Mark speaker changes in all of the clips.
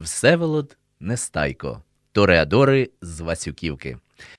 Speaker 1: Всеволод Нестайко. Тореадори з Васюківки.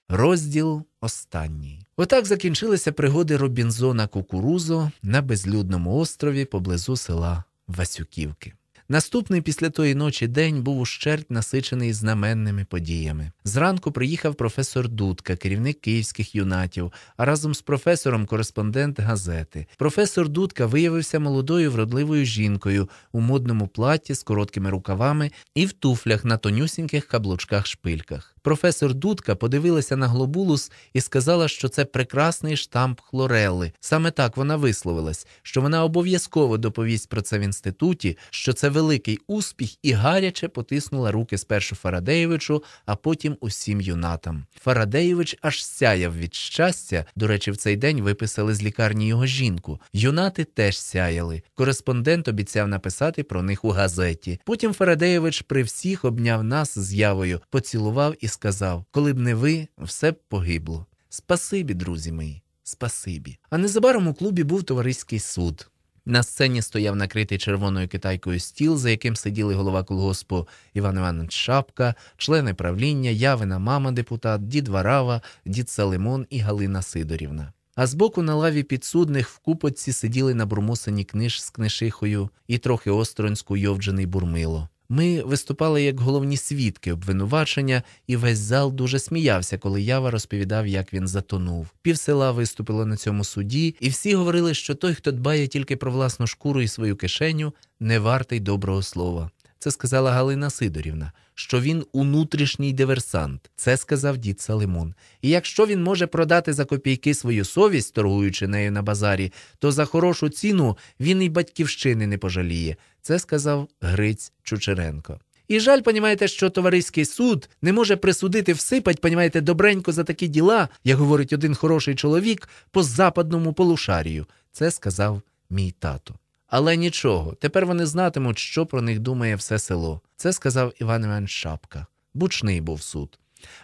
Speaker 1: Розділ останній. Отак закінчилися пригоди Робінзона Кукурузо на безлюдному острові поблизу села Васюківки. Наступний після тої ночі день був ущерть насичений знаменними подіями. Зранку приїхав професор Дудка, керівник київських юнатів, а разом з професором кореспондент газети. Професор Дудка виявився молодою вродливою жінкою у модному платі з короткими рукавами і в туфлях на тонюсіньких каблучках шпильках. Професор Дудка подивилася на глобулус і сказала, що це прекрасний штамп хлорели. Саме так вона висловилась, що вона обов'язково доповість про це в інституті, що це великий успіх, і гаряче потиснула руки спершу Фарадеєвичу, а потім усім юнатам. Фарадеєвич аж сяяв від щастя. До речі, в цей день виписали з лікарні його жінку. Юнати теж сяяли. Кореспондент обіцяв написати про них у газеті. Потім Фарадеєвич при всіх обняв нас з явою, поцілував і сказав: Коли б не ви, все б погибло. Спасибі, друзі мої, спасибі. А незабаром у клубі був товариський суд. На сцені стояв накритий червоною китайкою стіл, за яким сиділи голова колгоспу Іван Іванович Шапка, члени правління, явина мама депутат, дід Варава, дід Салимон і Галина Сидорівна. А збоку на лаві підсудних в купоці сиділи на набурмосані книж з книшихою і трохи осторонську йовджений бурмило. Ми виступали як головні свідки обвинувачення, і весь зал дуже сміявся, коли Ява розповідав, як він затонув. Пів села виступило на цьому суді, і всі говорили, що той, хто дбає тільки про власну шкуру і свою кишеню, не вартий доброго слова. Це сказала Галина Сидорівна, що він внутрішній диверсант. Це сказав дід Салимон. І якщо він може продати за копійки свою совість, торгуючи нею на базарі, то за хорошу ціну він і батьківщини не пожаліє. Це сказав Гриць Чучеренко. І жаль, понімаєте, що товариський суд не може присудити всипать, понімаєте, добренько за такі діла, як говорить один хороший чоловік, по западному полушарію. Це сказав мій тато. Але нічого, тепер вони знатимуть, що про них думає все село. Це сказав Іван Іван Шапка. Бучний був суд.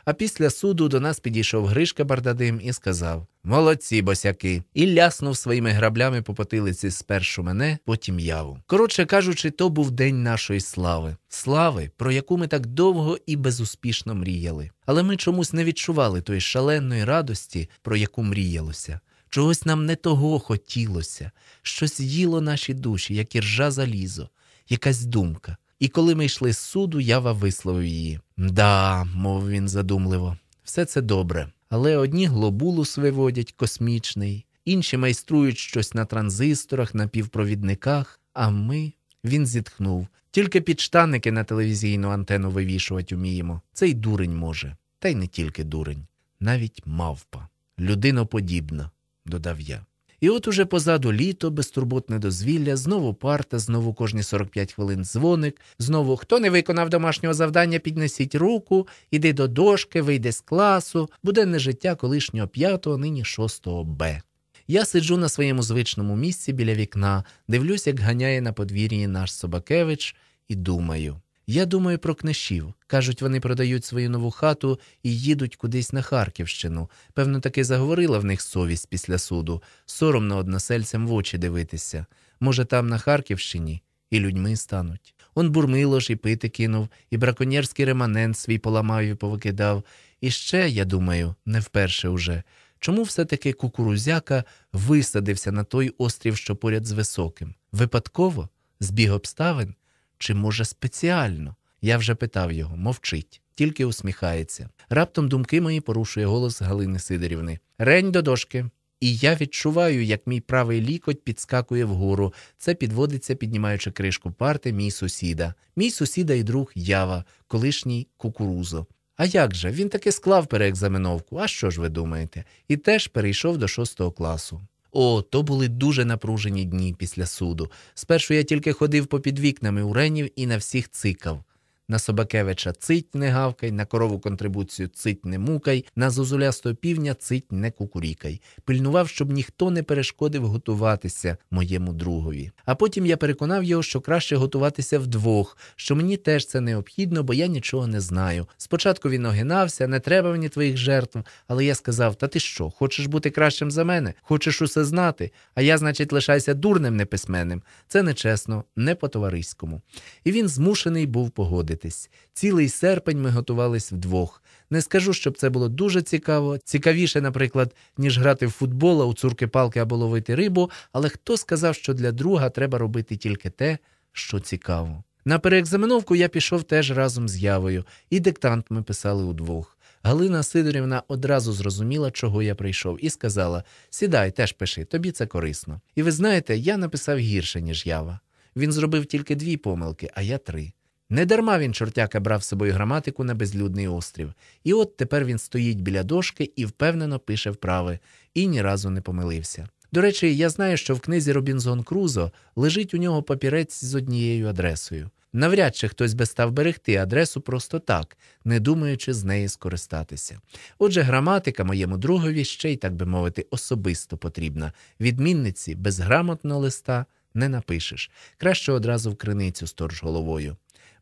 Speaker 1: А після суду до нас підійшов Гришка Бардадим і сказав Молодці босяки! і ляснув своїми граблями по потилиці спершу мене, потім яву. Коротше кажучи, то був день нашої слави, слави, про яку ми так довго і безуспішно мріяли. Але ми чомусь не відчували тої шаленої радості, про яку мріялося. Чогось нам не того хотілося, щось їло наші душі, як іржа залізо, якась думка. І коли ми йшли з суду, Ява висловив її. Да, мов він задумливо, все це добре. Але одні глобулус виводять космічний, інші майструють щось на транзисторах, на півпровідниках, а ми. Він зітхнув. Тільки підштанники на телевізійну антенну вивішувати вміємо. Це й дурень може, та й не тільки дурень, навіть мавпа людиноподібна додав я. І от уже позаду літо, безтурботне дозвілля, знову парта, знову кожні 45 хвилин дзвоник, знову хто не виконав домашнього завдання, піднесіть руку, іди до дошки, вийди з класу, буденне життя колишнього п'ятого, нині шостого Б. Я сиджу на своєму звичному місці біля вікна, дивлюсь, як ганяє на подвір'ї наш Собакевич, і думаю. Я думаю про книжів. Кажуть, вони продають свою нову хату і їдуть кудись на Харківщину. Певно, таки заговорила в них совість після суду, соромно односельцям в очі дивитися. Може, там на Харківщині і людьми стануть. Он бурмило ж і пити кинув, і браконьєрський реманент свій поламав і повикидав. І ще, я думаю, не вперше уже. Чому все-таки кукурузяка висадився на той острів, що поряд з високим? Випадково? Збіг обставин? чи, може, спеціально? Я вже питав його, мовчить, тільки усміхається. Раптом думки мої порушує голос Галини Сидорівни. Рень до дошки. І я відчуваю, як мій правий лікоть підскакує вгору. Це підводиться, піднімаючи кришку парти, мій сусіда. Мій сусіда і друг Ява, колишній кукурузо. А як же? Він таки склав переекзаменовку. А що ж ви думаєте? І теж перейшов до шостого класу. О, то були дуже напружені дні після суду. Спершу я тільки ходив попід вікнами у ренів і на всіх цикав на Собакевича цить не гавкай, на корову контрибуцію цить не мукай, на зозулястого півня цить не кукурікай. Пильнував, щоб ніхто не перешкодив готуватися моєму другові. А потім я переконав його, що краще готуватися вдвох, що мені теж це необхідно, бо я нічого не знаю. Спочатку він огинався, не треба мені твоїх жертв, але я сказав: Та ти що, хочеш бути кращим за мене? Хочеш усе знати? А я, значить, лишайся дурним неписьменним. Це нечесно, не по товариському. І він змушений був погодити дивитись. Цілий серпень ми готувались вдвох. Не скажу, щоб це було дуже цікаво, цікавіше, наприклад, ніж грати в футбол, а у цурки-палки або ловити рибу. Але хто сказав, що для друга треба робити тільки те, що цікаво. На переекзаменовку я пішов теж разом з явою, і диктант ми писали удвох. Галина Сидорівна одразу зрозуміла, чого я прийшов, і сказала: Сідай, теж пиши, тобі це корисно. І ви знаєте, я написав гірше, ніж ява. Він зробив тільки дві помилки, а я три. Недарма він чортяка брав з собою граматику на безлюдний острів, і от тепер він стоїть біля дошки і впевнено пише вправи, і ні разу не помилився. До речі, я знаю, що в книзі Робінзон Крузо лежить у нього папірець з однією адресою. Навряд чи хтось би став берегти адресу просто так, не думаючи з неї скористатися. Отже, граматика моєму другові ще й так би мовити особисто потрібна. Відмінниці безграмотно листа не напишеш. Краще одразу в криницю сторж головою.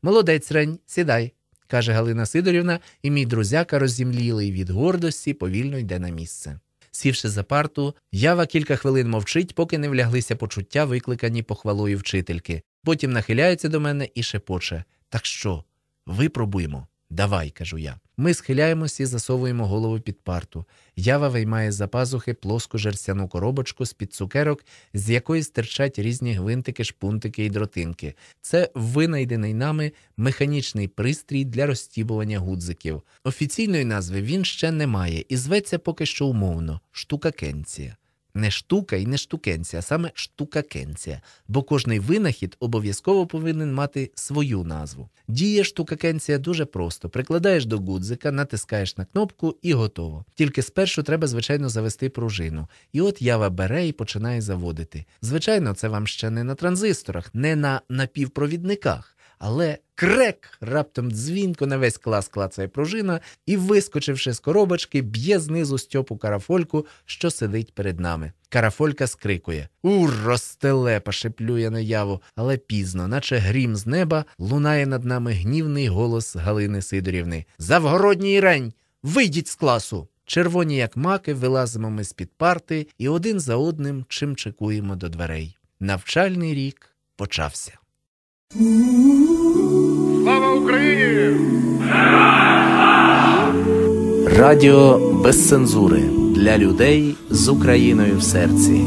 Speaker 1: Молодець рень, сідай, каже Галина Сидорівна, і мій друзяка розімлілий від гордості повільно йде на місце. Сівши за парту, ява кілька хвилин мовчить, поки не вляглися почуття, викликані похвалою вчительки. Потім нахиляється до мене і шепоче. Так що, випробуємо. Давай, кажу я. Ми схиляємось і засовуємо голову під парту. Ява виймає з за пазухи плоску жерстяну коробочку з-під цукерок, з якої стирчать різні гвинтики, шпунтики і дротинки. Це винайдений нами механічний пристрій для розтібування гудзиків. Офіційної назви він ще не має і зветься поки що умовно штукакенція. Не штука і не штукенція, а саме штукакенція, бо кожний винахід обов'язково повинен мати свою назву. Діє штукакенція дуже просто: прикладаєш до гудзика, натискаєш на кнопку і готово. Тільки спершу треба, звичайно, завести пружину. І от ява бере і починає заводити. Звичайно, це вам ще не на транзисторах, не на напівпровідниках але крек раптом дзвінко на весь клас клацає пружина і, вискочивши з коробочки, б'є знизу Стьопу карафольку, що сидить перед нами. Карафолька скрикує Ур, розтелепа! шеплює наяву, але пізно, наче грім з неба, лунає над нами гнівний голос Галини Сидорівни. Завгородній рень! Вийдіть з класу! Червоні, як маки, вилазимо ми з-під парти і один за одним чим чекуємо до дверей. Навчальний рік почався. Слава Україні! Радіо без цензури для людей з Україною в серці.